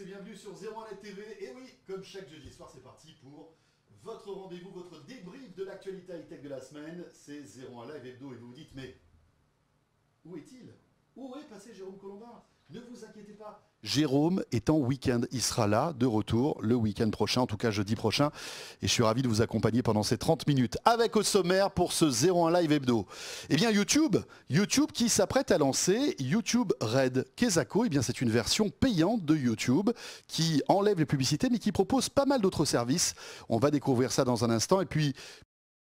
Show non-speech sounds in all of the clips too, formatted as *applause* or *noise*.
et bienvenue sur à la TV. Et oui, comme chaque jeudi soir, c'est parti pour votre rendez-vous, votre débrief de l'actualité high-tech de la semaine. C'est 01 Live Hebdo et vous vous dites, mais où est-il Où est passé Jérôme Colombard Ne vous inquiétez pas, Jérôme est en week-end. Il sera là, de retour, le week-end prochain, en tout cas jeudi prochain. Et je suis ravi de vous accompagner pendant ces 30 minutes. Avec au sommaire pour ce 01 Live Hebdo. Eh bien, YouTube, YouTube qui s'apprête à lancer YouTube Red. Kesako, eh bien, c'est une version payante de YouTube qui enlève les publicités, mais qui propose pas mal d'autres services. On va découvrir ça dans un instant. Et puis,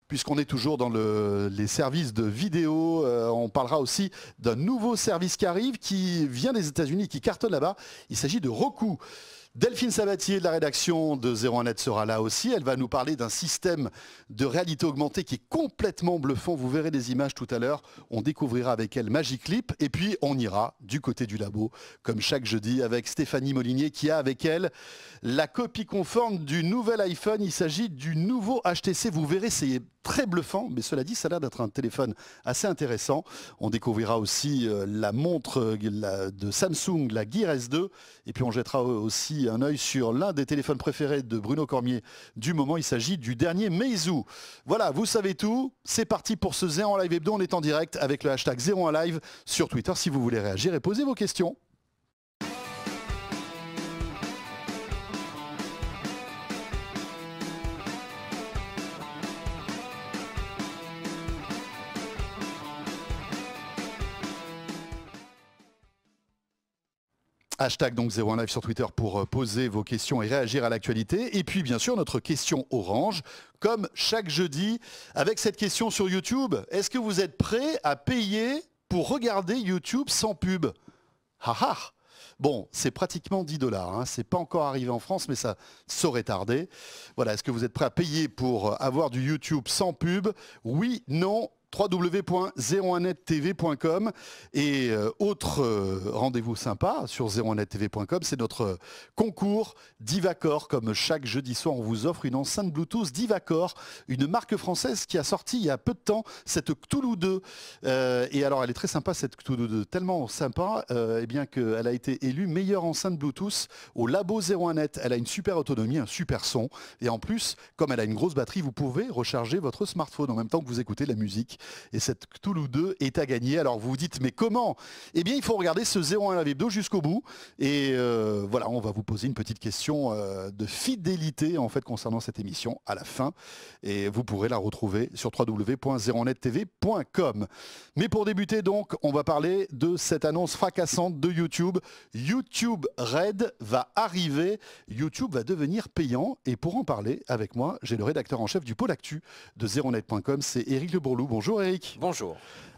Puisqu'on est toujours dans les services de vidéo, euh, on parlera aussi d'un nouveau service qui arrive, qui vient des États-Unis, qui cartonne là-bas. Il s'agit de Roku. Delphine Sabatier de la rédaction de 01net sera là aussi. Elle va nous parler d'un système de réalité augmentée qui est complètement bluffant. Vous verrez des images tout à l'heure. On découvrira avec elle Magic Clip. Et puis, on ira du côté du labo, comme chaque jeudi, avec Stéphanie Molinier qui a avec elle la copie conforme du nouvel iPhone. Il s'agit du nouveau HTC. Vous verrez, c'est très bluffant, mais cela dit, ça a l'air d'être un téléphone assez intéressant. On découvrira aussi euh, la montre euh, de Samsung, la Gear S2, et puis on jettera aussi un œil sur l'un des téléphones préférés de Bruno Cormier du moment. Il s'agit du dernier Meizu. Voilà, vous savez tout. C'est parti pour ce en Live Hebdo. On est en direct avec le hashtag en Live sur Twitter si vous voulez réagir et poser vos questions. Hashtag donc 01 Live sur Twitter pour euh, poser vos questions et réagir à l'actualité. Et puis bien sûr notre question orange, comme chaque jeudi, avec cette question sur YouTube. Est-ce que vous êtes prêt à payer pour regarder YouTube sans pub Haha Bon, c'est pratiquement 10 dollars. Hein. C'est pas encore arrivé en France, mais ça saurait tarder. Voilà, est-ce que vous êtes prêt à payer pour euh, avoir du YouTube sans pub Oui, non www.01nettv.com et euh, autre euh, rendez-vous sympa sur 01nettv.com, c'est notre concours Divacor. Comme chaque jeudi soir, on vous offre une enceinte Bluetooth Divacor, une marque française qui a sorti il y a peu de temps cette Cthulhu 2. Euh, et alors, elle est très sympa cette Cthulhu 2, tellement sympa et eh bien qu'elle a été élue meilleure enceinte Bluetooth au Labo 01net. Elle a une super autonomie, un super son et en plus, comme elle a une grosse batterie, vous pouvez recharger votre smartphone en même temps que vous écoutez la musique. Et cette Cthulhu 2 est à gagner. Alors vous vous dites, mais comment Eh bien, il faut regarder ce 01 la Hebdo jusqu'au bout. Et euh, voilà, on va vous poser une petite question euh, de fidélité en fait concernant cette émission à la fin. Et vous pourrez la retrouver sur www.zeronettv.com. Mais pour débuter donc, on va parler de cette annonce fracassante de YouTube. YouTube Red va arriver. YouTube va devenir payant. Et pour en parler avec moi, j'ai le rédacteur en chef du pôle actu de zeronet.com, c'est Éric Le Bourlou. Bonjour. Bonjour Eric. Bonjour.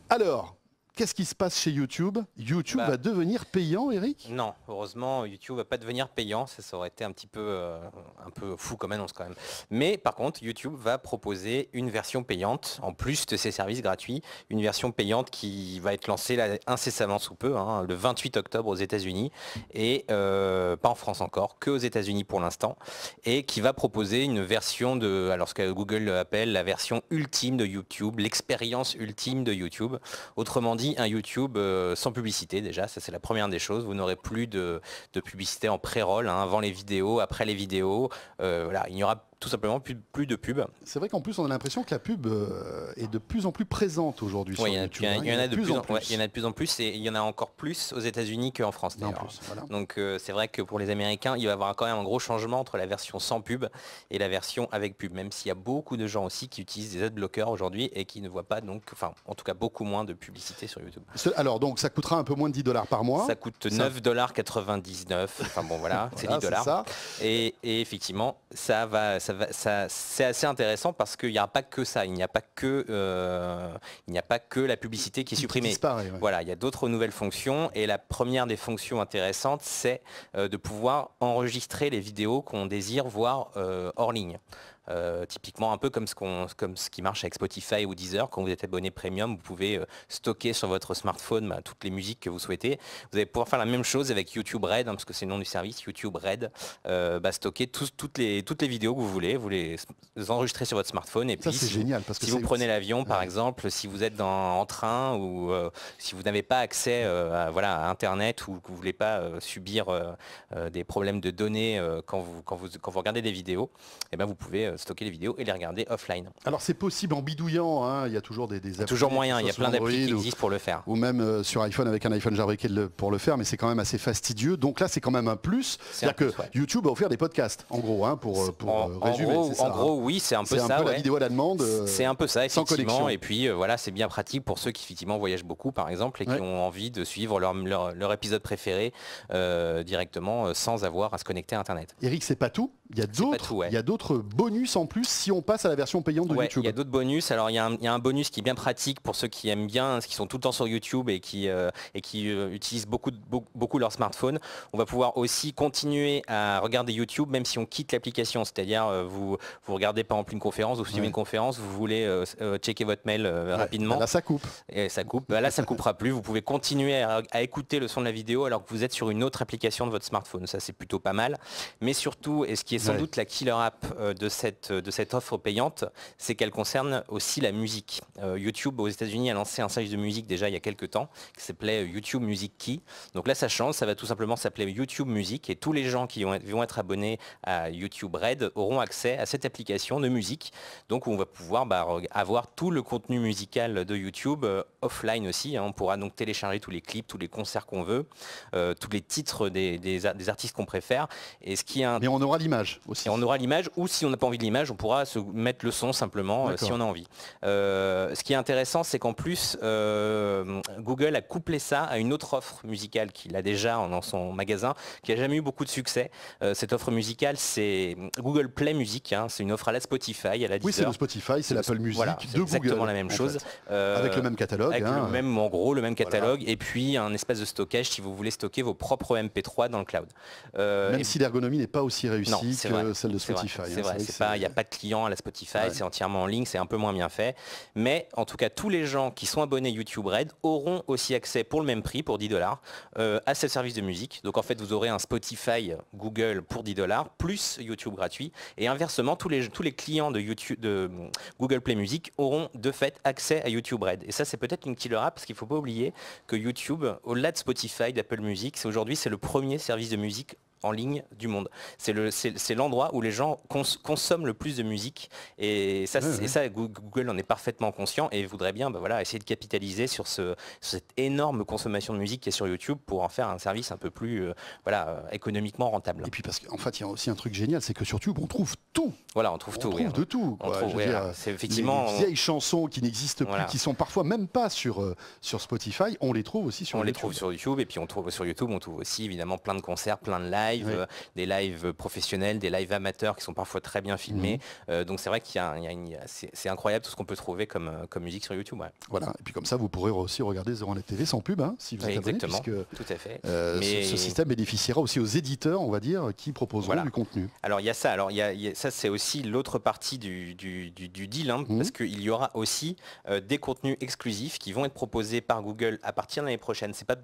Alors, Qu'est-ce qui se passe chez YouTube YouTube bah. va devenir payant, Eric Non, heureusement, YouTube ne va pas devenir payant. Ça, ça aurait été un petit peu, euh, un peu fou comme annonce quand même. Mais par contre, YouTube va proposer une version payante, en plus de ses services gratuits, une version payante qui va être lancée incessamment sous peu, hein, le 28 octobre aux États-Unis, et euh, pas en France encore, que aux États-Unis pour l'instant, et qui va proposer une version de, alors ce que Google appelle la version ultime de YouTube, l'expérience ultime de YouTube. Autrement dit, un YouTube euh, sans publicité déjà, ça c'est la première des choses. Vous n'aurez plus de, publicité en pré-roll, hein, avant les vidéos, après les vidéos. Euh, voilà, il n'y aura tout simplement plus, de pubs. C'est vrai qu'en plus, on a l'impression que la pub euh, est de plus en plus présente aujourd'hui sur YouTube. Il y, en a de plus en plus. Il y en a de plus en plus et il y en a encore plus aux États-Unis qu'en France d'ailleurs. Donc euh, c'est vrai que pour les Américains, il va y avoir quand même un gros changement entre la version sans pub et la version avec pub. Même s'il y a beaucoup de gens aussi qui utilisent des adblockers aujourd'hui et qui ne voient pas donc, enfin en tout cas beaucoup moins de publicité sur YouTube. Alors donc ça coûtera un peu moins de 10 dollars par mois. Ça coûte 9,99$. Enfin bon voilà, *laughs* c'est 10 dollars. Et, et effectivement, ça va c'est assez intéressant parce qu'il n'y a pas que ça, il n'y a pas que, euh, il n'y a pas que la publicité qui est supprimée. Voilà, il y a d'autres nouvelles fonctions et la première des fonctions intéressantes, c'est euh, de pouvoir enregistrer les vidéos qu'on désire voir euh, hors ligne. Euh, typiquement, un peu comme ce, qui marche avec Spotify ou Deezer, quand vous êtes abonné premium, vous pouvez euh, stocker sur votre smartphone bah, toutes les musiques que vous souhaitez. Vous allez pouvoir faire la même chose avec YouTube Red, hein, parce que c'est le nom du service, YouTube Red, euh, bah, stocker toutes, les, vidéos que vous voulez, vous les enregistrer sur votre smartphone. Et Ça, puis, si, génial, parce si vous prenez l'avion, par exemple, si vous êtes dans, en train ou euh, si vous n'avez pas accès à, voilà, Internet ou que vous ne voulez pas subir des problèmes de données quand, vous, regardez des vidéos, et eh ben, vous pouvez euh, stocker les vidéos et les regarder offline. Alors c'est possible en bidouillant, hein. il y a toujours des, des Toujours moyen, il y a plein d'applications qui existent pour le faire. Ou même euh, sur iPhone avec un iPhone fabriqué pour le faire, mais c'est quand même assez fastidieux. Donc là c'est quand même un plus. C'est-à-dire que YouTube a offert des podcasts, en gros, hein, pour, euh, résumer. En gros, en hein. gros oui, c'est un peu ça. la vidéo à la demande. c'est un peu ça, effectivement. Sans connexion. Et puis voilà, c'est bien pratique pour ceux qui effectivement voyagent beaucoup, par exemple, et qui ont envie de suivre leur, leur épisode préféré directement sans avoir à se connecter à Internet. Eric, c'est pas tout il y a d'autres bonus en plus si on passe à la version payante de YouTube. Il y a d'autres bonus. Alors il y, a un bonus qui est bien pratique pour ceux qui aiment bien, qui sont tout le temps sur YouTube et qui, euh, euh, utilisent beaucoup, leur smartphone. On va pouvoir aussi continuer à regarder YouTube même si on quitte l'application. C'est-à-dire euh, vous, vous regardez par exemple une conférence, vous suivez une conférence, vous voulez checker votre mail rapidement. Bah là ça coupe. Et ça coupe. Bah là ça coupera plus. Vous pouvez continuer à, écouter le son de la vidéo alors que vous êtes sur une autre application de votre smartphone. Ça c'est plutôt pas mal. Mais surtout, est ce qui et sans doute la killer app euh, euh, de cette, offre payante, c'est qu'elle concerne aussi la musique. Euh, YouTube aux États-Unis a lancé un service de musique déjà il y a quelques temps qui s'appelait YouTube Music Key. Donc là, ça change, ça va tout simplement s'appeler YouTube Music et tous les gens qui vont être abonnés à YouTube Red auront accès à cette application de musique, donc on va pouvoir bah, avoir tout le contenu musical de YouTube offline aussi. Hein. On pourra donc télécharger tous les clips, tous les concerts qu'on veut, tous les titres des, artistes qu'on préfère. Et ce qui est Mais on aura l'image. Et on aura l'image, ou si on n'a pas envie de l'image, on pourra se mettre le son simplement euh, si on a envie. Euh, ce qui est intéressant, c'est qu'en plus, euh, Google a couplé ça à une autre offre musicale qu'il a déjà dans son magasin, qui n'a jamais eu beaucoup de succès. cette offre musicale, c'est Google Play Music, hein. c'est une offre à la Spotify, à la Oui, c'est le Spotify, c'est l'Apple Music de exactement Google. exactement la même chose. avec le même catalogue. Avec le hein. même, en gros, le même catalogue, et puis un espace de stockage si vous voulez stocker vos propres MP3 dans le cloud. même si l'ergonomie n'est pas aussi réussie celle de Spotify. C'est vrai, hein. il n'y a pas de client à la Spotify, c'est entièrement en ligne, c'est un peu moins bien fait. Mais en tout cas, tous les gens qui sont abonnés YouTube Red auront aussi accès pour le même prix, pour 10 dollars, euh, à ce service de musique. Donc en fait, vous aurez un Spotify Google pour 10 dollars, plus YouTube gratuit. Et inversement, tous les, tous les clients de, YouTube, de mm, Google Play Music auront de fait accès à YouTube Red. Et ça, c'est peut-être une killer app, parce qu'il ne faut pas oublier que YouTube, au-delà de Spotify, d'Apple Music, aujourd'hui, c'est le premier service de musique en ligne du monde. C'est l'endroit où les gens consomment le plus de musique. Et ça, ça, Google en est parfaitement conscient et voudrait bien bah voilà, essayer de capitaliser sur, ce, cette énorme consommation de musique qui est sur YouTube pour en faire un service un peu plus euh, voilà, euh, économiquement rentable. Et puis parce qu'en fait, il y a aussi un truc génial, c'est que sur YouTube, on trouve tout. Voilà, on trouve on tout. Trouve de tout. c'est effectivement. Les vieilles chansons qui n'existent plus, qui sont parfois même pas sur, euh, sur Spotify, on les trouve aussi sur YouTube. On les trouve sur YouTube et puis on trouve sur YouTube, on trouve aussi évidemment plein de concerts, plein de lives euh, des lives euh, professionnels, des lives amateurs qui sont parfois très bien filmés. Mhm. Euh, donc c'est vrai qu'il y a, c'est incroyable tout ce qu'on peut trouver comme, musique sur YouTube. Voilà, et puis comme ça, vous pourrez aussi regarder Zéro TV sans pub, hein, si vous êtes abonné, tout à fait. Mais... Ce, système bénéficiera aussi aux éditeurs, on va dire, qui proposeront du contenu. Alors il y a ça, alors y, a, ça c'est aussi l'autre partie du, deal, hein, mhm. parce qu'il y aura aussi des contenus exclusifs qui vont être proposés par Google à partir de l'année prochaine. C'est pas,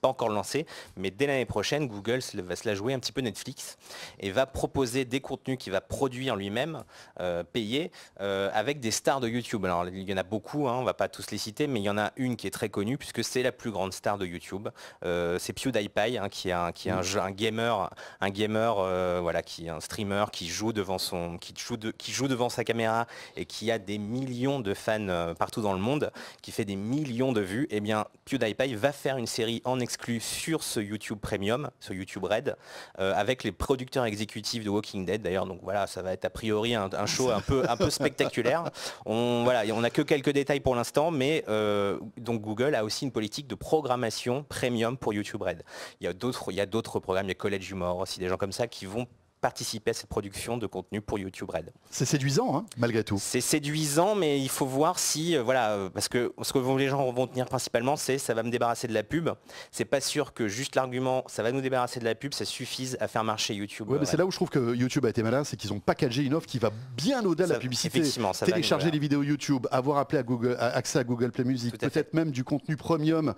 pas encore lancé, mais dès l'année prochaine, Google va se la jouer un petit peu Netflix et va proposer des contenus qu'il va produire lui-même, euh, payé euh, avec des stars de YouTube. Alors il y en a beaucoup, hein, on ne va pas tous les citer, mais il y en a une qui est très connue puisque c'est la plus grande star de YouTube. Euh, c'est PewDiePie, hein, qui est un, qui est un, mm. gamer, un gamer voilà, qui est un streamer qui joue devant son, qui joue, qui joue devant sa caméra et qui a des millions de fans partout dans le monde, qui fait des millions de vues. Et eh bien PewDiePie va faire une série en exclu sur ce YouTube Premium, ce YouTube Red, euh, avec les producteurs exécutifs de Walking Dead d'ailleurs. Donc voilà, ça va être a priori un, show un peu, un peu spectaculaire. *laughs* On voilà, on n'a que quelques détails pour l'instant, mais euh, donc Google a aussi une politique de programmation premium pour YouTube Red. Il y a d'autres, il y a d'autres programmes, il y a College Humor, aussi des gens comme ça qui vont participer à cette production de contenu pour YouTube Red. C'est séduisant, hein, malgré tout. C'est séduisant, mais il faut voir si, euh, voilà, euh, parce que ce que les gens vont tenir principalement, c'est ça va me débarrasser de la pub. C'est pas sûr que juste l'argument, ça va nous débarrasser de la pub, ça suffise à faire marcher YouTube. Euh, c'est là où je trouve que YouTube a été malin, c'est qu'ils ont packagé une offre qui va bien au-delà de la publicité. Télécharger les vidéos YouTube, avoir appelé accès à Google Play Music, peut-être même du contenu premium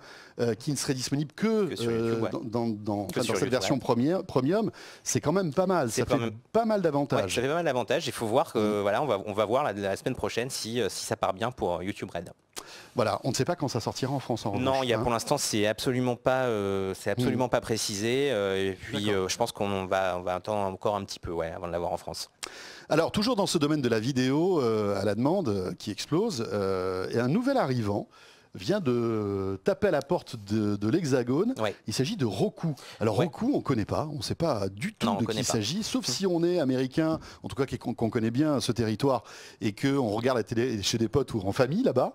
qui ne serait disponible que, sur dans, cette version premium, c'est quand même pas mal. C'est pas mal d'avantages. Ouais, ça pas mal d'avantages. Il faut voir que mm. voilà, on va, on va voir la, semaine prochaine si, euh, si, ça part bien pour euh, YouTube Red. Voilà, on ne sait pas quand ça sortira en France Non, il y hein. pour l'instant c'est absolument pas euh, c'est absolument mm. pas précisé. et puis je pense qu'on va, on va attendre encore un petit peu ouais, avant de l'avoir en France. Alors toujours dans ce domaine de la vidéo à la demande qui explose, et un nouvel arrivant vient de taper à la porte de, l'Hexagone. Il s'agit de Roku. Alors Roku, on ne connaît pas, on ne sait pas du tout de qui il s'agit, sauf hmm. si on est américain, en tout cas qu'on connaît bien ce territoire et qu'on regarde la télé chez des potes ou en famille là-bas.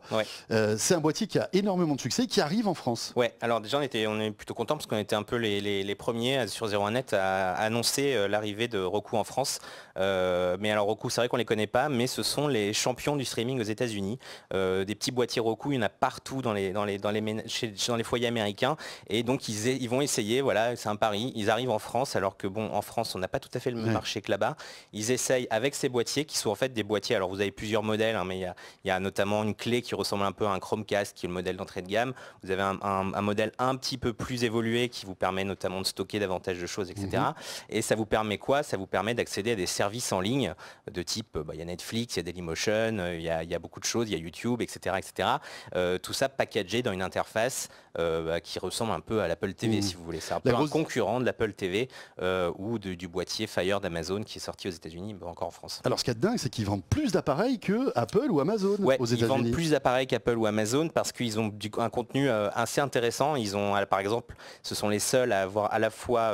Euh, c'est un boîtier qui a énormément de succès, qui arrive en France. Ouais, alors déjà on, on est plutôt content parce qu'on était un peu les, premiers sur 01net à annoncer euh, l'arrivée de Roku en France. Euh, mais alors Roku, c'est vrai qu'on les connaît pas, mais ce sont les champions du streaming aux États-Unis. Euh, des petits boîtiers Roku, il y en a partout dans les, dans les, dans les, dans les foyers américains. Et donc ils, ils vont essayer, voilà, c'est un pari. Ils arrivent en France, alors que bon, en France, on n'a pas tout à fait le même marché que là-bas. Ils essayent avec ces boîtiers qui sont en fait des boîtiers. Alors vous avez plusieurs modèles, hein, mais il y a, notamment une clé qui ressemble un peu à un Chromecast, qui est le modèle d'entrée de gamme. Vous avez un, modèle un petit peu plus évolué qui vous permet notamment de stocker davantage de choses, etc. Mm-hmm. Et ça vous permet quoi Ça vous permet d'accéder à des services en ligne de type, bah, il y a Netflix, il y a Dailymotion, euh, il y a, beaucoup de choses, il y a YouTube, etc. etc. Euh, tout ça packagé dans une interface euh, bah, qui ressemble un peu à l'Apple TV, mm. si vous voulez. C'est un concurrent de l'Apple TV euh, ou du boîtier Fire d'Amazon qui est sorti aux États-Unis, mais encore en France. Alors, ce a de dingue, c'est qu'ils vendent plus d'appareils que Apple ou Amazon aux États-Unis. Ils vendent plus d'appareils qu'Apple ou Amazon parce qu'ils ont un contenu euh, assez intéressant. Ils ont, par exemple, ce sont les seuls à avoir à la fois,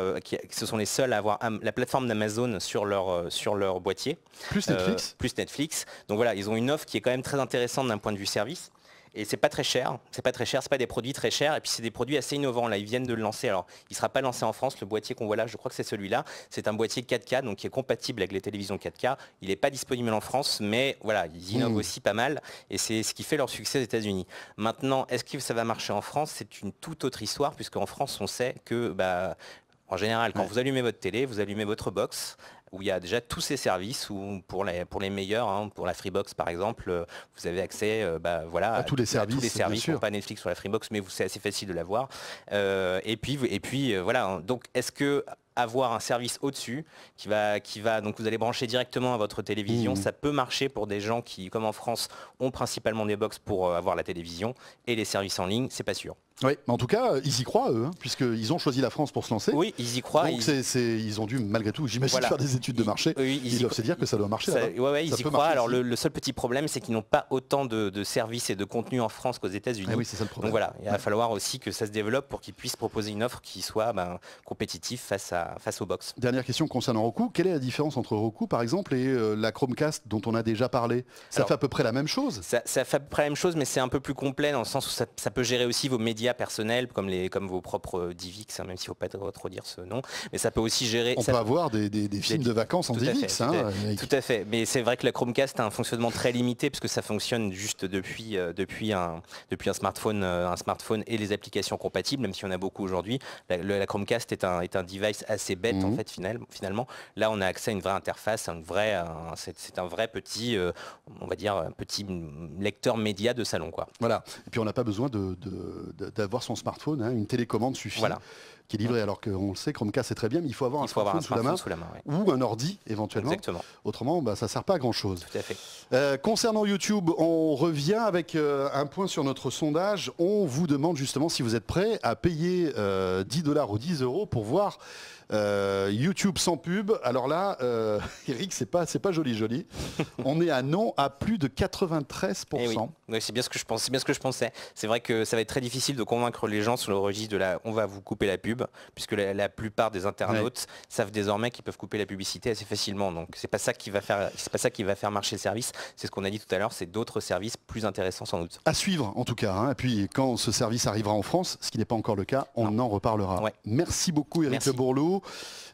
ce sont les seuls à avoir la plateforme d'Amazon sur leur, sur leur boîtier. Plus Netflix. plus Netflix. Donc voilà, ils ont une offre qui est quand même très intéressante d'un point de vue service. Et c'est pas très cher, c'est pas très cher, c'est pas des produits très chers, et puis c'est des produits assez innovants. Là, ils viennent de le lancer. Alors, il sera pas lancé en France. Le boîtier qu'on voit là, je crois que c'est celui-là. C'est un boîtier 4K, donc qui est compatible avec les télévisions 4K. Il n'est pas disponible en France, mais voilà, ils innovent aussi pas mal, et c'est ce qui fait leur succès aux États-Unis. Maintenant, est-ce que ça va marcher en France C'est une toute autre histoire, puisque en France, on sait que bah, en général, quand vous allumez votre télé, vous allumez votre box où il y a déjà tous ces services où pour les, meilleurs, hein, pour la Freebox par exemple, euh, vous avez accès euh, bah, voilà, à, tous les services, tous les services pas Netflix sur la Freebox, mais c'est assez facile de l'avoir. Euh, et puis, et puis voilà, hein, donc est-ce que avoir un service au-dessus qui va, qui va, donc vous allez brancher directement à votre télévision. Mmh. Ça peut marcher pour des gens qui, comme en France, ont principalement des box pour avoir la télévision et les services en ligne, c'est pas sûr. Oui, mais en tout cas, ils y croient, eux, hein, puisqu'ils ont choisi la France pour se lancer. Oui, ils y croient. Donc ils... ils ont dû, malgré tout, j'imagine, faire des études de marché. Ils, doivent se dire que ça doit marcher. Oui, ouais, ils y croient. Alors, le, seul petit problème, c'est qu'ils n'ont pas autant de, services et de contenu en France qu'aux États-Unis. Ah oui, c'est ça le problème. Donc voilà, il va falloir aussi que ça se développe pour qu'ils puissent proposer une offre qui soit ben, compétitive face, à, face aux box. Dernière question concernant Roku. Quelle est la différence entre Roku, par exemple, et euh, la Chromecast dont on a déjà parlé Ça fait à peu près la même chose ça, fait à peu près la même chose, mais c'est un peu plus complet dans le sens où ça peut gérer aussi vos médias personnel, comme, les, comme vos propres euh, Divix, hein, même s'il ne faut pas trop dire ce nom. Mais ça peut aussi gérer. On ça peut avoir des, films de vacances en DivX. Hein, tout, à, fait. Mais c'est vrai que la Chromecast a un fonctionnement très limité puisque que ça fonctionne juste depuis, euh, depuis, un, depuis un, smartphone, euh, un smartphone et les applications compatibles, même si on a beaucoup aujourd'hui. La, Chromecast est un, est un device assez bête en mhm. fait finalement. finalement Là, on a accès à une vraie interface, un vrai c'est un vrai petit, on va dire, un petit mm, lecteur média de salon. Quoi. Voilà. Et puis on n'a pas besoin de, d'avoir son smartphone, hein. une télécommande suffit. Qui est livrée, alors qu'on le sait, Chromecast c'est très bien, mais il faut avoir un, smartphone, sous, la main, ou un ordi éventuellement. Exactement. Autrement, bah, ça ne sert pas à grand chose. Euh, concernant YouTube, on revient avec euh, un point sur notre sondage. On vous demande justement si vous êtes prêt à payer 10 euh, dollars ou 10 euros pour voir euh, YouTube sans pub. Alors là, euh, *laughs* Eric, c'est pas, pas joli, joli. *laughs* On est à non à plus de 93 eh c'est bien ce que je bien ce que je pensais. C'est vrai que ça va être très difficile de convaincre les gens sur le registre de la. On va vous couper la pub, puisque la, plupart des internautes savent désormais qu'ils peuvent couper la publicité assez facilement. Donc c'est pas ça qui va faire, pas ça qui va faire marcher le service. C'est ce qu'on a dit tout à l'heure. C'est d'autres services plus intéressants sans doute. À suivre en tout cas. Hein. Et puis quand ce service arrivera en France, ce qui n'est pas encore le cas, on en reparlera. Merci beaucoup Eric Bourlot.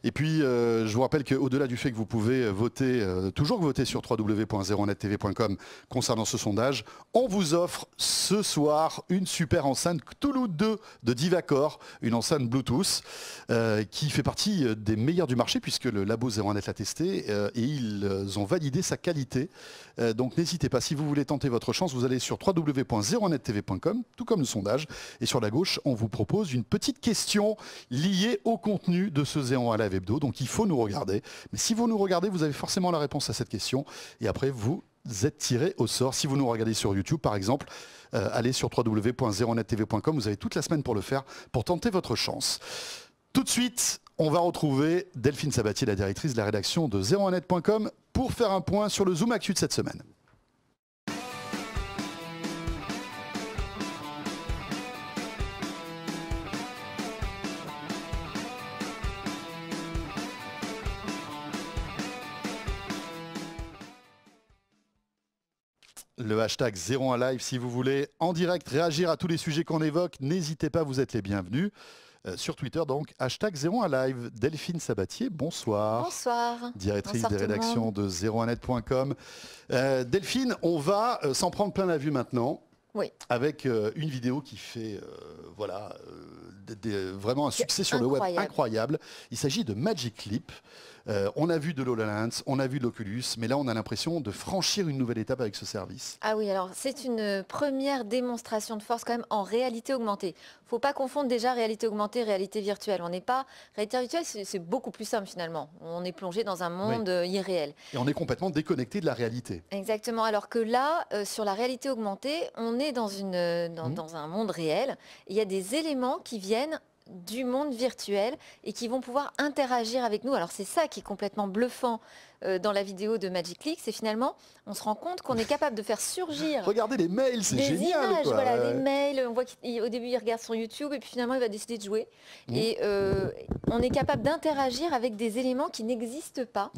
Et puis, euh, je vous rappelle qu'au-delà du fait que vous pouvez voter, euh, toujours voter sur www.01nettv.com concernant ce sondage, on vous offre ce soir une super enceinte Toulouse 2 de Divacor, une enceinte Bluetooth euh, qui fait partie des meilleurs du marché puisque le labo 01 l'a testé et ils ont validé sa qualité. donc n'hésitez pas, si vous voulez tenter votre chance, vous allez sur www.zeronettv.com, tout comme le sondage. Et sur la gauche, on vous propose une petite question liée au contenu de ce 0 à la Webdo, Donc il faut nous regarder. Mais si vous nous regardez, vous avez forcément la réponse à cette question. Et après, vous êtes tiré au sort. Si vous nous regardez sur YouTube, par exemple, euh, allez sur www.zeronettv.com. Vous avez toute la semaine pour le faire, pour tenter votre chance. Tout de suite, on va retrouver Delphine Sabatier, la directrice de la rédaction de 01net.com, pour faire un point sur le Zoom Actu de cette semaine. le hashtag 01 live si vous voulez en direct réagir à tous les sujets qu'on évoque. N'hésitez pas, vous êtes les bienvenus. Euh, sur Twitter, donc, hashtag 01 Live. Delphine Sabatier, bonsoir. Bonsoir. Directrice des rédactions de 01net.com. Euh, Delphine, on va euh, s'en prendre plein la vue maintenant. Oui. Avec une vidéo qui fait voilà, vraiment un succès sur le web incroyable. Il s'agit de Magic Clip. Euh, on a vu de l'HoloLens, on a vu de l'Oculus, mais là on a l'impression de franchir une nouvelle étape avec ce service. Ah oui, alors c'est une euh, première démonstration de force quand même en réalité augmentée. Faut pas confondre déjà réalité augmentée, réalité virtuelle. On n'est pas réalité virtuelle, c'est beaucoup plus simple finalement. On est plongé dans un monde euh, irréel. Et on est complètement déconnecté de la réalité. Exactement. Alors que là, sur la réalité augmentée, on est dans une mmh. dans un monde réel. Il y a des éléments qui viennent du monde virtuel et qui vont pouvoir interagir avec nous. Alors c'est ça qui est complètement bluffant euh, dans la vidéo de Magic League, c'est finalement on se rend compte qu'on est capable de faire surgir. Regardez les mails, c'est génial. Images, quoi. Voilà, les mails. On voit qu'au début il regarde son YouTube et puis finalement il va décider de jouer. Mm. Et euh, on est capable d'interagir avec des éléments qui n'existent pas.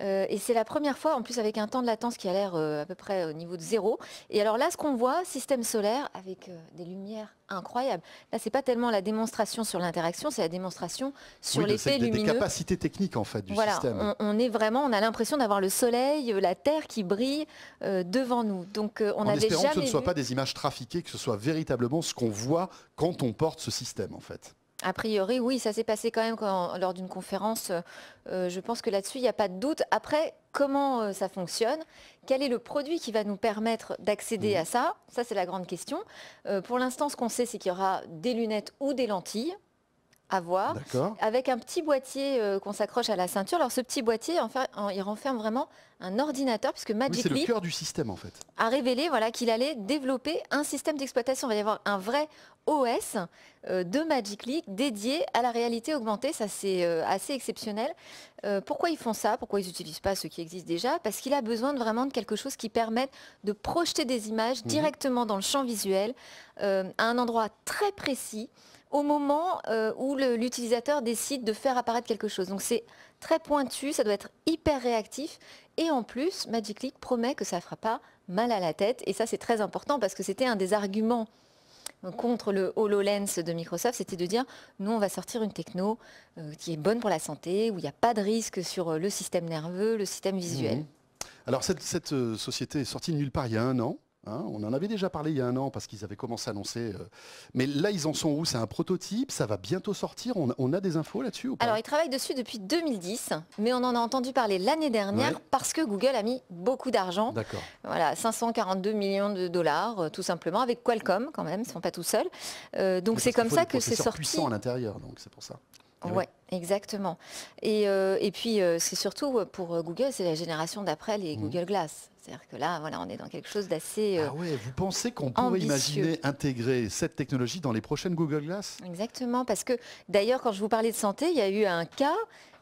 Euh, et c'est la première fois, en plus avec un temps de latence qui a l'air euh, à peu près au niveau de zéro. Et alors là, ce qu'on voit, système solaire avec euh, des lumières incroyables. Là, n'est pas tellement la démonstration sur l'interaction, c'est la démonstration sur les l'effet lumineux. Des capacités techniques en fait du système. On, vraiment, on a l'impression d'avoir le soleil, la Terre qui brille devant nous. Donc on en espérant que ce ne pas des images trafiquées, que ce soit véritablement ce qu'on voit quand on porte ce système en fait. A priori, oui, ça s'est passé quand même lors d'une conférence. Euh, je pense que là-dessus, il n'y a pas de doute. Après, comment euh, ça fonctionne Quel est le produit qui va nous permettre d'accéder mmh. à ça Ça, c'est la grande question. Euh, pour l'instant, ce qu'on sait, c'est qu'il y aura des lunettes ou des lentilles à voir, avec un petit boîtier qu'on s'accroche à la ceinture. Alors ce petit boîtier, il renferme vraiment un ordinateur, puisque Magic Leap du système en fait. a révélé voilà qu'il allait développer un système d'exploitation. Il va y avoir un vrai OS euh, de Magic dédié à la réalité augmentée. Ça, c'est euh, assez exceptionnel. Euh, pourquoi ils font ça Pourquoi ils n'utilisent pas ce qui existe déjà Parce qu'il a besoin de vraiment de quelque chose qui permette de projeter des images mhm. directement dans le champ visuel à un endroit très précis au moment où l'utilisateur décide de faire apparaître quelque chose. Donc c'est très pointu, ça doit être hyper réactif. Et en plus, Magic promet que ça ne fera pas mal à la tête. Et ça, c'est très important parce que c'était un des arguments contre le HoloLens de Microsoft, c'était de dire nous, on va sortir une techno euh, qui est bonne pour la santé, où il n'y a pas de risque sur euh, le système nerveux, le système visuel. Mmh. Alors cette, cette, euh, société est sortie de nulle part il y a un an. Hein, on en avait déjà parlé il y a un an parce qu'ils avaient commencé à annoncer. Euh, mais là, ils en sont où C'est un prototype, ça va bientôt sortir. On, a- des infos là-dessus Alors, ils travaillent dessus depuis 2010, mais on en a entendu parler l'année dernière parce que Google a mis beaucoup d'argent. D'accord. Voilà, 542 millions de dollars, euh, tout simplement, avec Qualcomm quand même, ils ne sont pas tout seuls. Euh, donc, c'est comme ça que c'est sorti. puissants à l'intérieur, donc c'est pour ça. Eh oui. Ouais, exactement. Et, puis, c'est surtout pour Google, c'est la génération d'après les mmh. Google Glass. C'est-à-dire que là, voilà, on est dans quelque chose d'assez. Euh, ah vous pensez qu'on pourrait imaginer intégrer cette technologie dans les prochaines Google Glass Exactement, parce que d'ailleurs, quand je vous parlais de santé, il y a eu un cas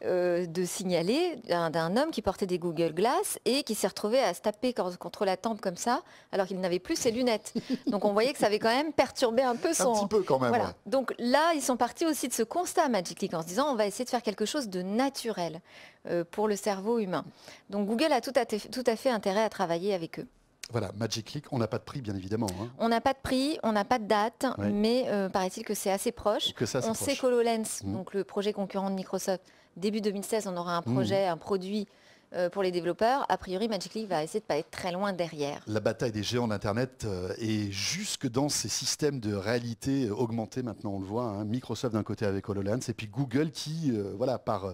euh, de signaler d'un homme qui portait des Google Glass et qui s'est retrouvé à se taper contre la tempe comme ça, alors qu'il n'avait plus ses lunettes. Donc on voyait que ça avait quand même perturbé un peu son... Un petit peu quand même. Donc là, ils sont partis aussi de ce constat, Magic League, en se disant on va essayer de faire quelque chose de naturel euh, pour le cerveau humain. Donc Google a tout à, fait intérêt à travailler avec eux. Voilà, Magic Click, on n'a pas de prix, bien évidemment. Hein. On n'a pas de prix, on n'a pas de date, mais euh, paraît-il que c'est assez proche. on sait que mmh. donc le projet concurrent de Microsoft, début 2016, on aura un hmm. projet, un produit euh, pour les développeurs, a priori, Magic League va essayer de pas être très loin derrière. La bataille des géants d'Internet euh, est jusque dans ces systèmes de réalité euh, augmentée maintenant, on le voit. Hein. Microsoft d'un côté avec HoloLens, et puis Google qui, voilà, par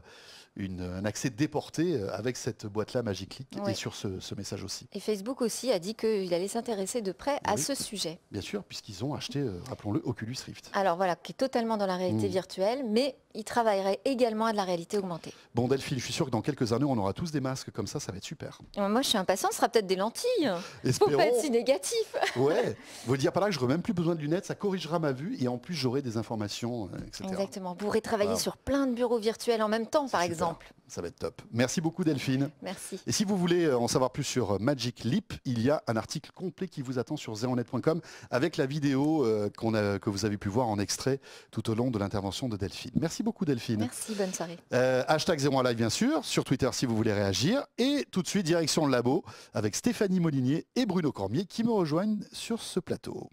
un accès déporté euh, avec cette boîte-là Magic ouais. et sur ce, message aussi. Et Facebook aussi a dit qu'il allait s'intéresser de près à ce sujet. Bien sûr, puisqu'ils ont acheté, euh, rappelons-le, Oculus Rift. Alors voilà, qui est totalement dans la réalité mmh. virtuelle, mais il travaillerait également à de la réalité augmentée. Bon Delphine, je suis sûr que dans quelques années, on aura tous des masques comme ça, ça va être super. Ben moi, je suis impatient, ce sera peut-être des lentilles. Espérons. Faut pas être si négatif. *laughs* ouais, vous dire par là que n'aurai même plus besoin de lunettes, ça corrigera ma vue et en plus j'aurai des informations, euh, etc. Exactement. Vous pourrez travailler sur plein de bureaux virtuels en même temps, par exemple. Ça va être top. Merci beaucoup Delphine. Merci. Et si vous voulez euh, en savoir plus sur euh, Magic Leap, il y a un article complet qui vous attend sur 01net.com avec la vidéo euh, a, que vous avez pu voir en extrait tout au long de l'intervention de Delphine. Merci beaucoup Delphine. Merci, bonne soirée. hashtag 01 live bien sûr, sur Twitter si vous voulez réagir. Et tout de suite, direction le labo avec Stéphanie Molinier et Bruno Cormier qui me rejoignent sur ce plateau.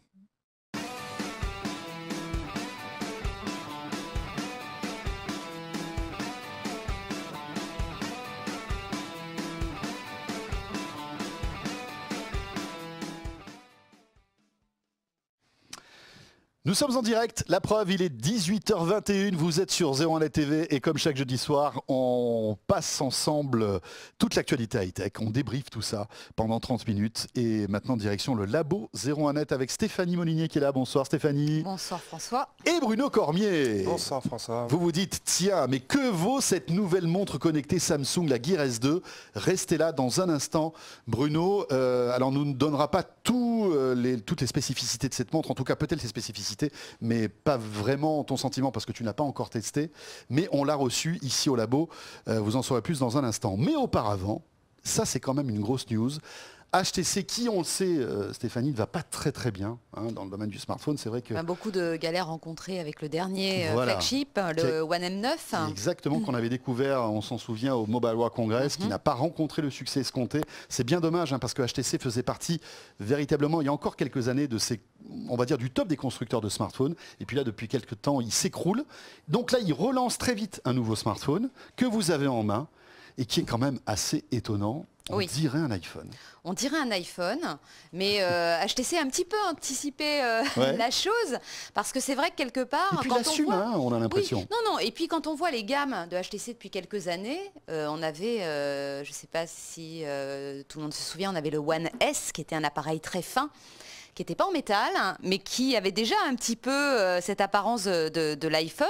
Nous sommes en direct, la preuve, il est 18h21, vous êtes sur 01 la TV et comme chaque jeudi soir, on passe ensemble toute l'actualité high-tech, on débriefe tout ça pendant 30 minutes et maintenant direction le labo 01 net avec Stéphanie Molinier qui est là. Bonsoir Stéphanie. Bonsoir François. Et Bruno Cormier. Bonsoir François. Vous vous dites, tiens, mais que vaut cette nouvelle montre connectée Samsung, la Gear S2 Restez là dans un instant. Bruno, euh, alors nous ne donnera pas euh, toutes les spécificités de cette montre, en tout cas peut-être ses spécificités mais pas vraiment ton sentiment parce que tu n'as pas encore testé. Mais on l'a reçu ici au labo. Euh, vous en saurez plus dans un instant. Mais auparavant, ça c'est quand même une grosse news. HTC, qui on le sait, euh, Stéphanie, ne va pas très très bien hein, dans le domaine du smartphone. C'est vrai que. Bah, beaucoup de galères rencontrées avec le dernier euh, flagship, hein, le One M9. Exactement, qu'on avait découvert, on s'en souvient, au Mobile World Congress, qui mhm. n'a pas rencontré le succès escompté. C'est bien dommage, hein, parce que HTC faisait partie véritablement, il y a encore quelques années, de ces, on va dire, du top des constructeurs de smartphones. Et puis là, depuis quelques temps, il s'écroule. Donc là, il relance très vite un nouveau smartphone que vous avez en main et qui est quand même assez étonnant on dirait un iPhone. On dirait un iPhone, mais HTC euh, *laughs* a un petit peu anticipé euh, *laughs* la chose, parce que c'est vrai que quelque part... quand on, voit... Hein, on a l'impression. Non, non, et puis quand on voit les gammes de HTC depuis quelques années, euh, on avait, je ne sais pas si tout le monde se souvient, on avait le One S, qui était un appareil très fin, qui n'était pas en métal, mais qui avait déjà un petit peu euh, cette apparence de, l'iPhone,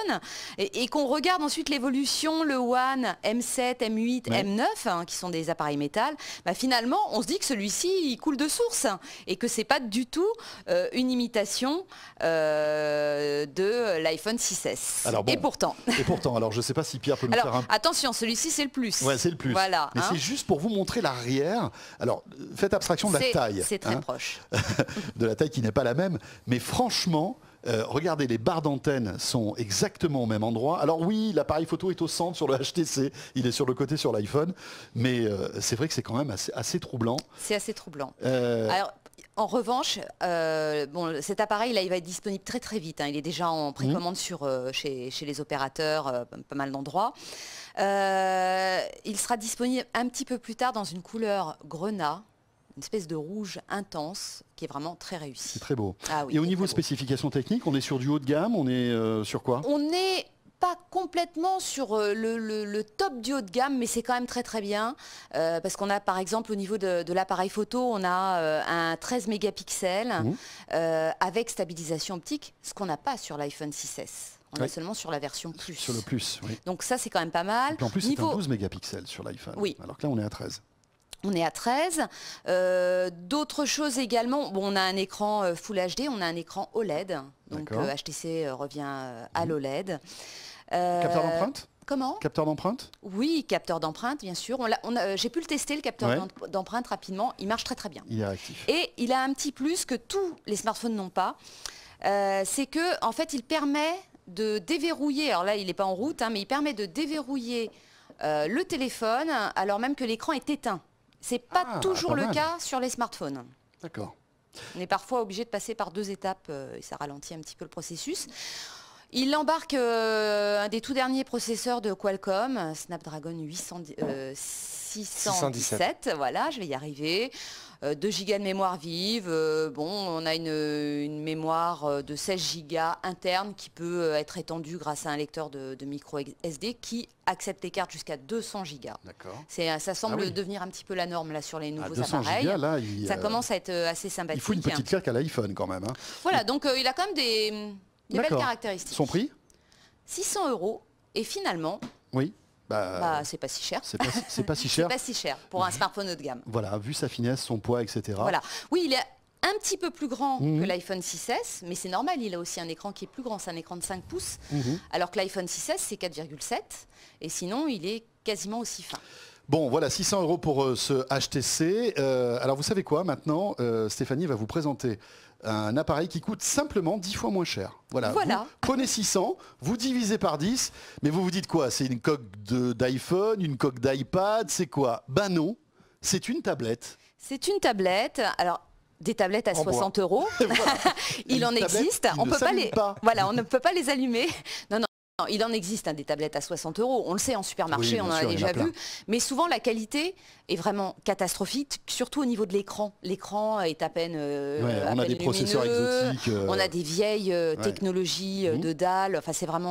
et, qu'on regarde ensuite l'évolution, le One, M7, M8, M9, qui sont des appareils métal, bah, finalement, on se dit que celui-ci, il coule de source, et que c'est pas du tout euh, une imitation euh, de l'iPhone 6S. et pourtant. Et pourtant, alors je ne sais pas si Pierre peut nous faire un... Attention, celui-ci, c'est le plus. Ouais, c'est le plus. Voilà. Mais hein. c'est juste pour vous montrer l'arrière. Alors, faites abstraction de la taille. C'est très hein. proche. *laughs* de la taille qui n'est pas la même. Mais franchement, euh, regardez, les barres d'antenne sont exactement au même endroit. Alors oui, l'appareil photo est au centre sur le HTC, il est sur le côté sur l'iPhone, mais euh, c'est vrai que c'est quand même assez, troublant. C'est assez troublant. Euh, Alors, en revanche, bon, cet appareil-là, il va être disponible très très vite. Hein. Il est déjà en précommande mmh. sur, chez, les opérateurs, pas mal d'endroits. il sera disponible un petit peu plus tard dans une couleur grenat une espèce de rouge intense qui est vraiment très réussi. C'est très beau. Ah Et au niveau de spécification technique, on est sur du haut de gamme, on est euh, sur quoi On n'est pas complètement sur euh, le, top du haut de gamme, mais c'est quand même très très bien. Euh, parce qu'on a par exemple au niveau de, l'appareil photo, on a un 13 mégapixels mmh. avec stabilisation optique, ce qu'on n'a pas sur l'iPhone 6S. On est seulement sur la version plus. Sur le plus, oui. Donc ça, c'est quand même pas mal. Et en plus, c'est un 12 mégapixels sur l'iPhone. Oui. Alors que là, on est à 13. On est à 13. Euh, d'autres choses également, bon, on a un écran euh, Full HD, on a un écran OLED. Donc HTC euh, revient à mhm. l'OLED. capteur d'empreinte Comment Capteur d'empreinte Oui, capteur d'empreinte, bien sûr. J'ai pu le tester, le capteur d'empreinte, rapidement. Il marche très très bien. Il est actif. Et il a un petit plus que tous les smartphones n'ont pas. C'est que, en fait, il permet de déverrouiller, alors là, il n'est pas en route, hein, mais il permet de déverrouiller le téléphone alors même que l'écran est éteint. C'est pas ah, toujours le cas sur les smartphones. D'accord. On est parfois obligé de passer par deux étapes euh, et ça ralentit un petit peu le processus. Il embarque euh, un des tout derniers processeurs de Qualcomm, Snapdragon 617. Euh, voilà, je vais y arriver. 2 euh, gigas de mémoire vive. Euh, bon, on a une, mémoire euh, de 16 gigas interne qui peut être étendue grâce à un lecteur de, micro SD qui accepte les cartes jusqu'à 200 gigas. D'accord. Ça ah semble devenir un petit peu la norme là sur les nouveaux appareils. ça commence à être assez sympathique. Il faut une petite carte à l'iPhone quand même. Hein. Voilà, donc il a quand même des, des belles caractéristiques. Son prix 600 euros. Et finalement, oui. Bah, bah, c'est pas si cher. C'est pas, si, *laughs* cher. pas si cher pour un smartphone haut de gamme. Voilà, vu sa finesse, son poids, etc. Voilà. Oui, il est un petit peu plus grand que mhm. l'iPhone 6S, mais c'est normal, il a aussi un écran qui est plus grand, c'est un écran de 5 pouces, mhm. alors que l'iPhone 6S c'est 4,7, et sinon il est quasiment aussi fin. Bon, voilà, 600 euros pour euh, ce HTC. Euh, alors vous savez quoi, maintenant, euh, Stéphanie va vous présenter un appareil qui coûte simplement 10 fois moins cher. Voilà. voilà. Vous prenez 600, vous divisez par 10, mais vous vous dites quoi C'est une coque d'iPhone, une coque d'iPad, c'est quoi Ben non, c'est une tablette. C'est une tablette. Alors, des tablettes à 60 euros. *laughs* *laughs* Il en existe. On peut pas les. Voilà, on ne peut pas les allumer. Non, non il en existe hein, des tablettes à 60 euros, on le sait en supermarché, on en a déjà vu, mais souvent la qualité est vraiment catastrophique, surtout au niveau de l'écran. L'écran est à peine, euh, on a des processeurs exotiques, euh, on a des vieilles euh, technologies mmh. de dalle, enfin c'est vraiment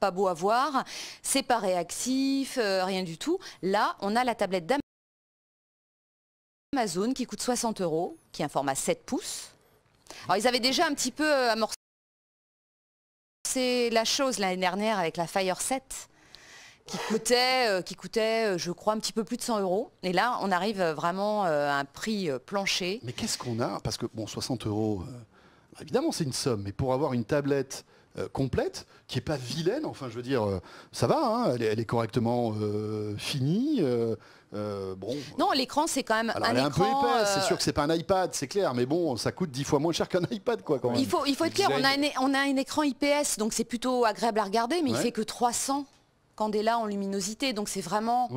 pas beau à voir, c'est pas réactif, rien du tout. Là, on a la tablette d'Amazon qui coûte 60 euros, qui est un format 7 pouces. Alors ils avaient déjà un petit peu amorcé c'est la chose l'année dernière avec la Fire 7 qui coûtait, euh, qui coûtait, euh, je crois, un petit peu plus de 100 euros. Et là, on arrive euh, vraiment à un prix plancher. Mais qu'est-ce qu'on a Parce que, bon, 60 euros, bah, évidemment, c'est une somme. Mais pour avoir une tablette euh, complète, qui n'est pas vilaine, enfin je veux dire, euh, ça va, hein, elle, est, correctement euh, finie. bon, non, l'écran c'est quand même un c'est sûr que c'est pas un iPad, c'est clair, mais bon, ça coûte dix fois moins cher qu'un iPad quoi quand Il faut, il faut être clair, on a, un, on a un écran IPS, donc c'est plutôt agréable à regarder, mais il fait que 300. Candela en luminosité, donc c'est vraiment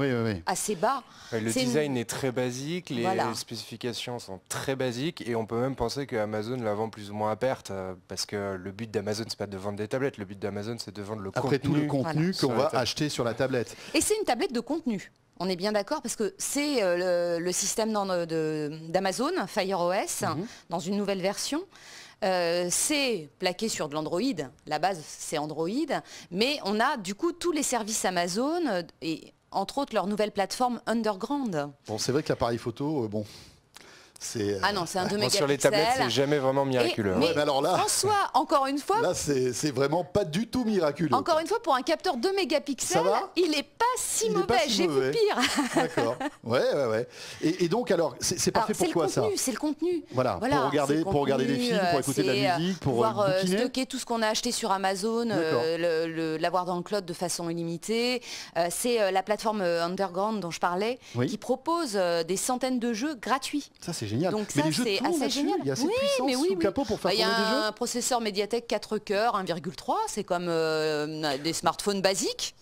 assez bas. Le design est très basique, les spécifications sont très basiques et on peut même penser qu'Amazon la vend plus ou moins à perte euh, parce que le but d'Amazon c'est pas de vendre des tablettes, le but d'Amazon c'est de vendre le contenu. tout le contenu qu'on va acheter sur la tablette. Et c'est une tablette de contenu. On est bien d'accord parce que c'est euh, le, système d'Amazon, Fire OS, mhm. dans une nouvelle version. Euh, c'est plaqué sur de l'Android, la base c'est Android, mais on a du coup tous les services Amazon euh, et entre autres leur nouvelle plateforme Underground. Bon, c'est vrai que l'appareil photo, euh, bon, c'est, euh, ah non, c'est un 2 mégapixels. Sur les tablettes, c'est jamais vraiment miraculeux. François, encore une fois, *laughs* là c'est vraiment pas du tout miraculeux. Encore une fois, pour un capteur 2 mégapixels, il n'est pas si mauvais. J'ai vu pire. *laughs* D'accord. Ouais, ouais, ouais. Et, donc alors, c'est parfait pour quoi ça C'est le contenu. Voilà. voilà pour regarder, des films, pour euh, écouter de la euh, musique, pour pouvoir stocker tout ce qu'on a acheté sur Amazon, l'avoir dans le cloud de façon illimitée. c'est la plateforme Underground dont je parlais, qui propose des centaines de jeux gratuits. Ça c'est donc ça, c'est assez génial. oui, mais oui, Il y a un processeur médiathèque 4 coeurs 1,3. C'est comme euh, des smartphones basiques.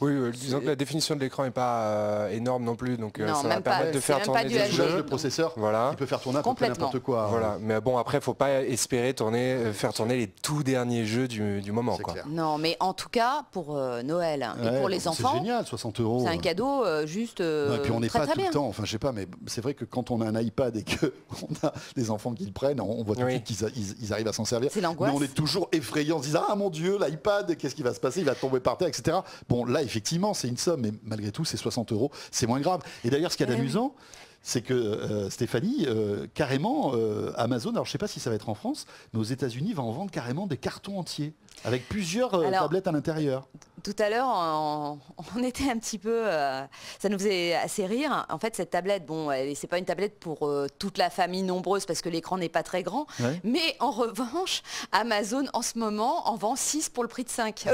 Oui, disons que la définition de l'écran n'est pas euh, énorme non plus, donc euh, ça va permettre de faire tourner des jeux. Le processeur, voilà. il peut faire tourner un n'importe quoi. Hein. Voilà. Mais bon, après, faut pas espérer tourner, euh, faire tourner les tout derniers jeux du, du moment. Non, mais en tout cas, pour Noël et hein, pour les enfants, c'est génial, 60 euros. C'est un cadeau juste et puis on n'est pas tout le temps, enfin je sais pas, mais c'est vrai que quand on a un iPad et qu'on *laughs* a des enfants qui le prennent, on voit tout de suite qu'ils arrivent à s'en servir. Mais on est toujours effrayant, on se dit « Ah mon Dieu, l'iPad, qu'est-ce qui va se passer Il va tomber par terre, etc. » Bon, là, effectivement, c'est une somme, mais malgré tout, c'est 60 euros, c'est moins grave. Et d'ailleurs, ce qu'il y a eh d'amusant, c'est que euh, Stéphanie, euh, carrément, euh, Amazon, alors je ne sais pas si ça va être en France, mais aux États-Unis, va en vendre carrément des cartons entiers. Avec plusieurs euh, tablettes à l'intérieur. Tout à l'heure, on, *laughs* était un petit peu, euh, ça nous faisait assez rire. En fait, cette tablette, bon, n'est pas une tablette pour euh, toute la famille nombreuse parce que l'écran n'est pas très grand. Mais en revanche, Amazon en ce moment en vend 6 pour le prix de 5.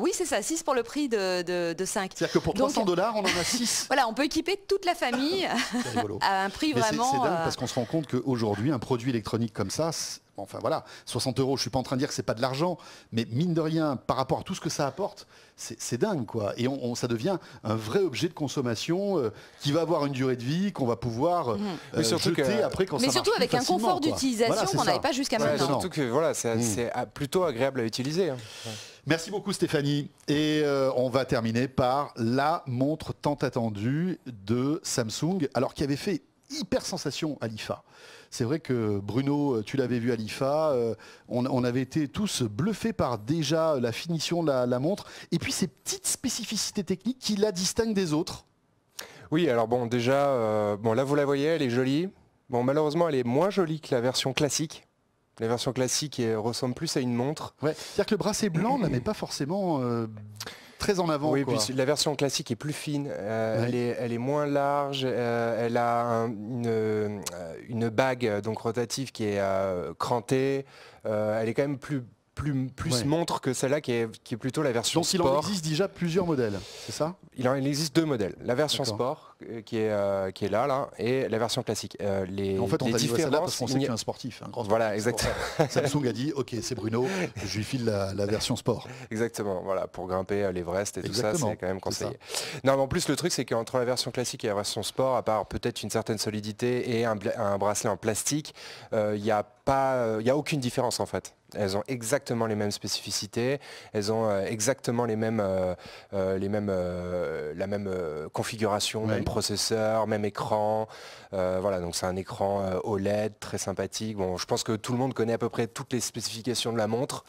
oui, c'est ça, 6 pour le prix de, 5. C'est-à-dire que pour 300 dollars, on en a 6. *laughs* voilà, on peut équiper toute la famille *laughs* à un prix vraiment. C'est dingue parce qu'on se rend compte qu'aujourd'hui, un produit électronique comme ça, enfin voilà, 60 euros, je ne suis pas en train de dire que ce n'est pas de l'argent, mais mine de rien, par rapport à tout ce que ça apporte, c'est dingue quoi. Et on, ça devient un vrai objet de consommation euh, qui va avoir une durée de vie, qu'on va pouvoir mmh. euh, après jeter mais surtout avec un confort d'utilisation qu'on n'avait pas jusqu'à maintenant. Surtout que voilà, c'est mmh. euh, plutôt agréable à utiliser. Hein. Merci beaucoup Stéphanie. Et euh, on va terminer par la montre tant attendue de Samsung, alors qui avait fait hyper sensation à l'IFA. C'est vrai que Bruno, euh, tu l'avais vu à l'IFA, euh, on, avait été tous bluffés par déjà la finition de la, montre et puis ces petites spécificités techniques qui la distinguent des autres. Oui, alors bon, déjà, euh, bon là vous la voyez, elle est jolie. Bon, malheureusement, elle est moins jolie que la version classique. La version classique ressemble plus à une montre. C'est-à-dire que le bracelet blanc n'avait pas forcément très en avant. Oui, Puis la version classique est plus fine, euh, elle, est, moins large, euh, elle a une, euh, une, bague donc rotative qui est crantée, elle est quand même plus plus, montre que celle-là qui est, plutôt la version Donc, sport. Donc il en existe déjà plusieurs modèles, c'est ça il, en, existe deux modèles. La version sport euh, qui est, euh, qui est là, là, et la version classique. Euh, les, en fait, on dit parce qu'on sait qu'il un sportif. Un voilà, exactement. *laughs* Samsung a dit, ok, c'est Bruno, je lui file la, version sport. Exactement, voilà, pour grimper à l'Everest et tout ça, c'est quand même conseillé. Non, mais en plus, le truc, c'est qu'entre la version classique et la version sport, à part peut-être une certaine solidité et un, bracelet en plastique, il n'y a, pas, a aucune différence en fait. Elles ont exactement les mêmes spécificités, elles ont euh, exactement les mêmes, euh, euh, les mêmes, la même configuration, même processeur, même écran. voilà, donc c'est un écran OLED très sympathique. Bon, je pense que tout le monde connaît à peu près toutes les spécifications de la montre.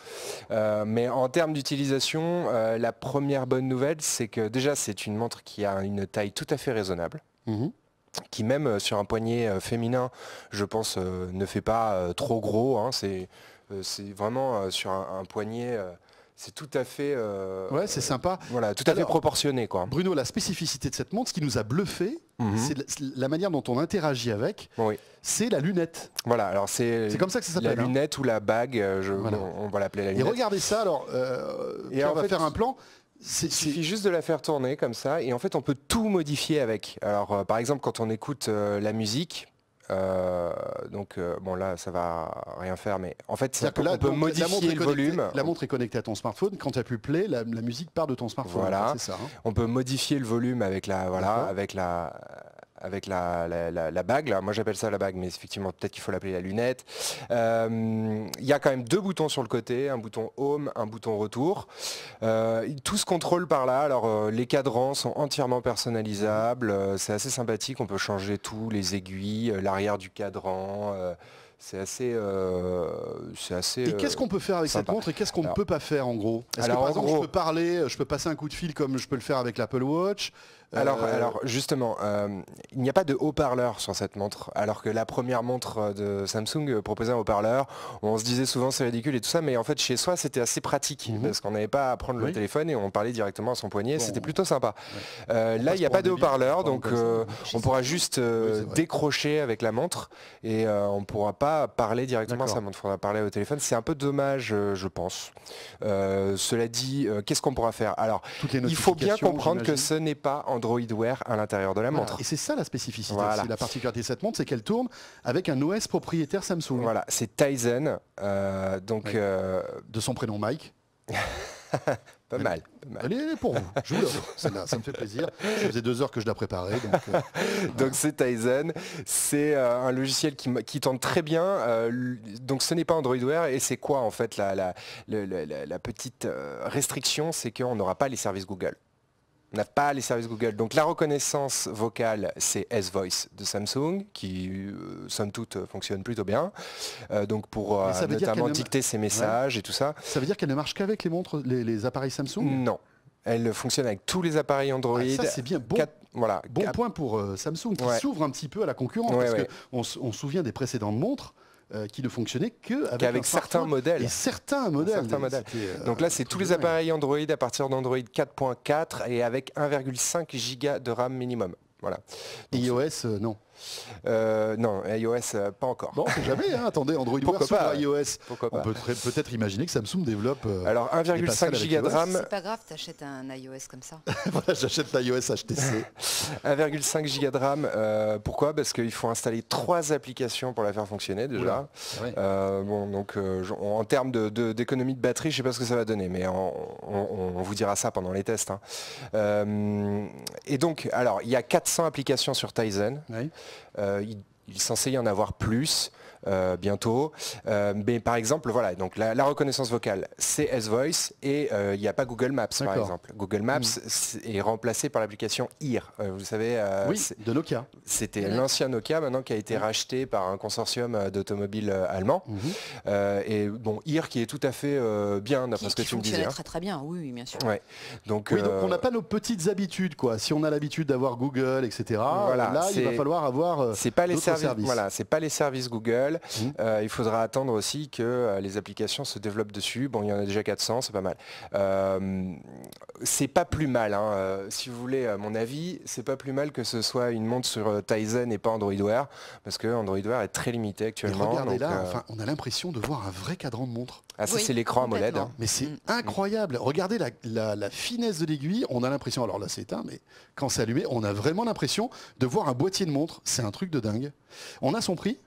mais en termes d'utilisation, la première bonne nouvelle, c'est que déjà c'est une montre qui a une taille tout à fait raisonnable. Mhm. qui même sur un poignet féminin, je pense, ne fait pas trop gros. Hein. C'est euh, c'est vraiment euh, sur un, poignet euh, c'est tout à fait ouais c'est sympa voilà tout à fait proportionné quoi Bruno la spécificité de cette montre ce qui nous a bluffé mhm. c'est la, manière dont on interagit avec c'est la lunette voilà alors c'est comme ça que ça s'appelle la hein. lunette ou la bague je, on, va l'appeler la lunette et regardez ça alors et on va faire un plan il suffit juste de la faire tourner comme ça et en fait on peut tout modifier avec. Alors par exemple quand on écoute la musique, euh, donc euh, bon là ça va rien faire mais en fait c'est que on peut modifier le volume. La montre est connectée à ton smartphone, quand tu pu play, la, musique part de ton smartphone. Voilà. Hein. On peut modifier le volume avec la voilà, avec la avec la, la, bague. Là. Moi j'appelle ça la bague, mais effectivement peut-être qu'il faut l'appeler la lunette. Euh, il y a quand même deux boutons sur le côté, un bouton home, un bouton retour. Euh, tout se contrôle par là. Alors euh, les cadrans sont entièrement personnalisables. c'est assez sympathique. On peut changer tout, les aiguilles, l'arrière du cadran. c'est assez, c'est assez. Et qu'est-ce qu'on peut faire avec cette montre et qu'est-ce qu'on ne peut pas faire en gros est par exemple je peux parler, je peux passer un coup de fil comme je peux le faire avec l'Apple Watch euh, alors, justement, euh, il n'y a pas de haut-parleur sur cette montre, alors que la première montre euh, de Samsung proposait un haut-parleur. On se disait souvent c'est ridicule et tout ça, mais en fait chez soi c'était assez pratique mhm. parce qu'on n'avait pas à prendre le téléphone et on parlait directement à son poignet. c'était plutôt sympa. là, il n'y a pas de haut-parleur, donc on pourra juste décrocher avec la montre et on ne pourra pas parler directement à sa montre. Il faudra parler au téléphone. C'est un peu dommage, je pense. cela dit, qu'est-ce qu'on pourra faire Alors, il faut bien comprendre que ce n'est pas en Android Wear à l'intérieur de la montre. Et c'est ça la spécificité La particularité de cette montre, c'est qu'elle tourne avec un OS propriétaire Samsung. Voilà, c'est Tizen. Euh, donc, euh, De son prénom Mike. *laughs* Pas mal, Allez pour vous. Je vous ça, ça me fait plaisir. Ça faisait deux heures que je la préparais. Donc, euh, *laughs* c'est Tizen. C'est un logiciel qui, qui tourne très bien. donc ce n'est pas Android Wear. Et c'est quoi en fait la petite restriction C'est qu'on n'aura pas les services Google. On n'a pas les services Google. Donc la reconnaissance vocale, c'est S-Voice de Samsung, qui, euh, somme toute, fonctionne plutôt bien. Euh, donc pour euh, notamment dicter ses messages et tout ça. Ça veut dire qu'elle ne marche qu'avec les montres, les, appareils Samsung Non. Elle fonctionne avec tous les appareils Android. Ah, c'est bien. Bon, voilà, bon point pour Samsung qui s'ouvre un petit peu à la concurrence. parce qu'on se souvient des précédentes montres euh, qui ne fonctionnait qu'avec avec certains modèles. Et certains modèles. Euh, Donc là, c'est tous les appareils Android à partir d'Android 4.4 et avec 1,5 giga de RAM minimum. Voilà. iOS, euh, non. Euh, non, iOS, euh, pas encore. Bon, c'est jamais, hein. attendez, Android Pourquoi pas, sur iOS. Hein. on peut peut-être imaginer que Samsung développe... Euh, alors 1,5 giga de RAM, C'est pas grave, t'achètes un iOS comme ça. *laughs* voilà, j'achète l'iOS HTC. 1,5 Go de RAM. pourquoi Parce qu'il faut installer trois applications pour la faire fonctionner déjà. bon, donc en termes d'économie de, batterie, je ne sais pas ce que ça va donner, mais on, vous dira ça pendant les tests. Hein. et donc, alors il y a 400 applications sur Tizen. Euh, il, il est censé y en avoir plus. Euh, bientôt. Euh, mais par exemple, voilà, donc la, reconnaissance vocale, c'est S-Voice et euh, il n'y a pas Google Maps par exemple. Google Maps mm. est remplacé par l'application IR. vous savez, oui, de Nokia. C'était l'ancien Nokia maintenant qui a été racheté par un consortium d'automobiles allemand. Mm-hmm. et bon, IR qui est tout à fait bien d'après ce que tu me disais. Hein. Très très bien, oui, bien sûr. Donc, on n'a pas nos petites habitudes quoi. Si on a l'habitude d'avoir Google, etc. là, il va falloir avoir. C'est pas les services. Voilà, c'est pas les services Google Mhm. Euh, il faudra attendre aussi que euh, les applications se développent dessus. Bon, il y en a déjà 400, c'est pas mal. Euh, c'est pas plus mal, hein. si vous voulez à mon avis, c'est pas plus mal que ce soit une montre sur Tizen et pas Android Wear, parce que Android Wear est très limité actuellement. on a l'impression de voir un vrai cadran de montre. Ah ça c'est l'écran AMOLED. Hein. Mais c'est mm. incroyable. Regardez la, la finesse de l'aiguille. On a l'impression, alors là c'est éteint, mais quand c'est allumé, on a vraiment l'impression de voir un boîtier de montre. C'est un truc de dingue. On a son prix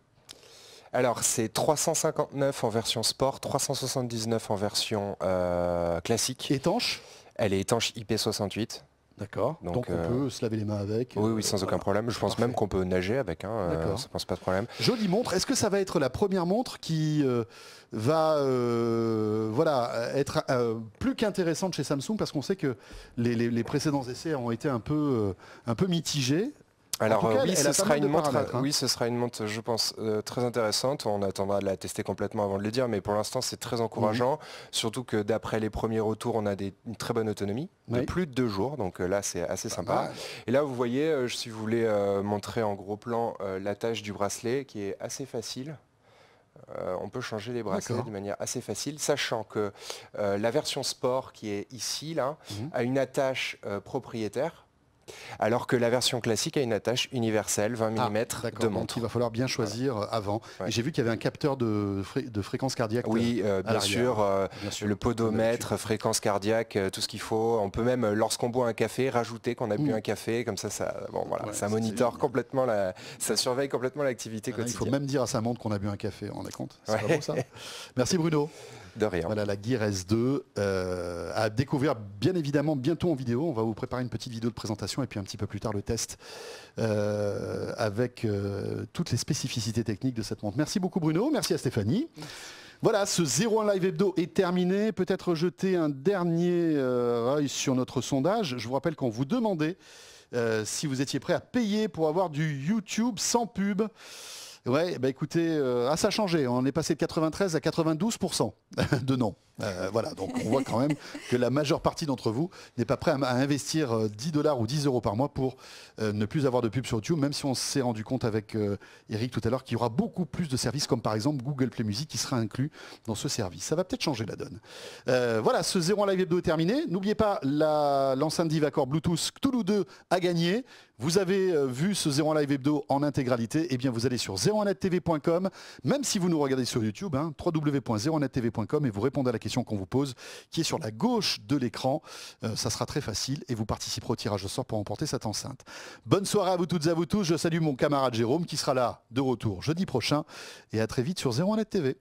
alors c'est 359 en version sport, 379 en version euh, classique. Étanche Elle est étanche IP68. D'accord. Donc, on euh, peut se laver les mains avec. Oui, euh, sans aucun problème. Je pense même qu'on peut nager avec. un. Hein, D'accord. ça pense pas de problème. Jolie montre. Est-ce que ça va être la première montre qui va, voilà, être plus qu'intéressante chez Samsung parce qu'on sait que les, les, précédents essais ont été un peu, un peu mitigés. Alors euh, oui, ce sera une montre, hein. oui, ce sera une montre, je pense, euh, très intéressante. On attendra de la tester complètement avant de le dire, mais pour l'instant c'est très encourageant. Mhm. Surtout que d'après les premiers retours, on a une très bonne autonomie de plus de deux jours. Donc euh, là c'est assez sympa. Et là vous voyez, si vous voulez montrer en gros plan l'attache du bracelet, qui est assez facile. on peut changer les bracelets de manière assez facile, sachant que la version sport qui est ici, là, mhm. a une attache propriétaire alors que la version classique a une attache universelle, 20 ah, mm de montre. il va falloir bien choisir avant. J'ai vu qu'il y avait un capteur de, fréquence cardiaque. Oui, euh, euh, euh, bien, sûr, le podomètre, fréquence cardiaque, tout ce qu'il faut. On peut même, lorsqu'on boit un café, rajouter qu'on a bu un café. Comme ça, ça, ça complètement, la, ça surveille complètement l'activité quotidienne. Ah, il faut même dire à sa montre qu'on a bu un café, on a compte C'est pas ça Merci Bruno. De rien. Voilà, la Gear S2 à découvrir bien évidemment bientôt en vidéo. On va vous préparer une petite vidéo de présentation et puis un petit peu plus tard le test euh, avec euh, toutes les spécificités techniques de cette montre. Merci beaucoup Bruno, merci à Stéphanie. Voilà, ce 01 Live Hebdo est terminé. Peut-être jeter un dernier euh, œil sur notre sondage. Je vous rappelle qu'on vous demandait si vous étiez prêt à payer pour avoir du YouTube sans pub. Ouais, bah écoutez, ah, ça a changé. On est passé de 93 à 92% *laughs* de non. Euh, voilà, donc on voit quand même que la majeure partie d'entre vous n'est pas prêt à, investir 10 euh, dollars ou 10 euros par mois pour euh, ne plus avoir de pub sur YouTube, même si on s'est rendu compte avec Eric tout à l'heure qu'il y aura beaucoup plus de services comme par exemple Google Play Music qui sera inclus dans ce service. Ça va peut-être changer la donne. voilà, ce Zéro en live hebdo est terminé. N'oubliez pas l'enceinte Divacor Bluetooth Cthulhu 2 a gagné. Vous avez vu ce en Live Hebdo en intégralité, eh bien vous allez sur 01 même si vous nous regardez sur YouTube, hein, nettvcom et vous répondez à la question qu'on vous pose, qui est sur la gauche de l'écran. Euh, ça sera très facile et vous participerez au tirage au sort pour emporter cette enceinte. Bonne soirée à vous toutes et à vous tous. Je salue mon camarade Jérôme qui sera là de retour jeudi prochain et à très vite sur 01net TV.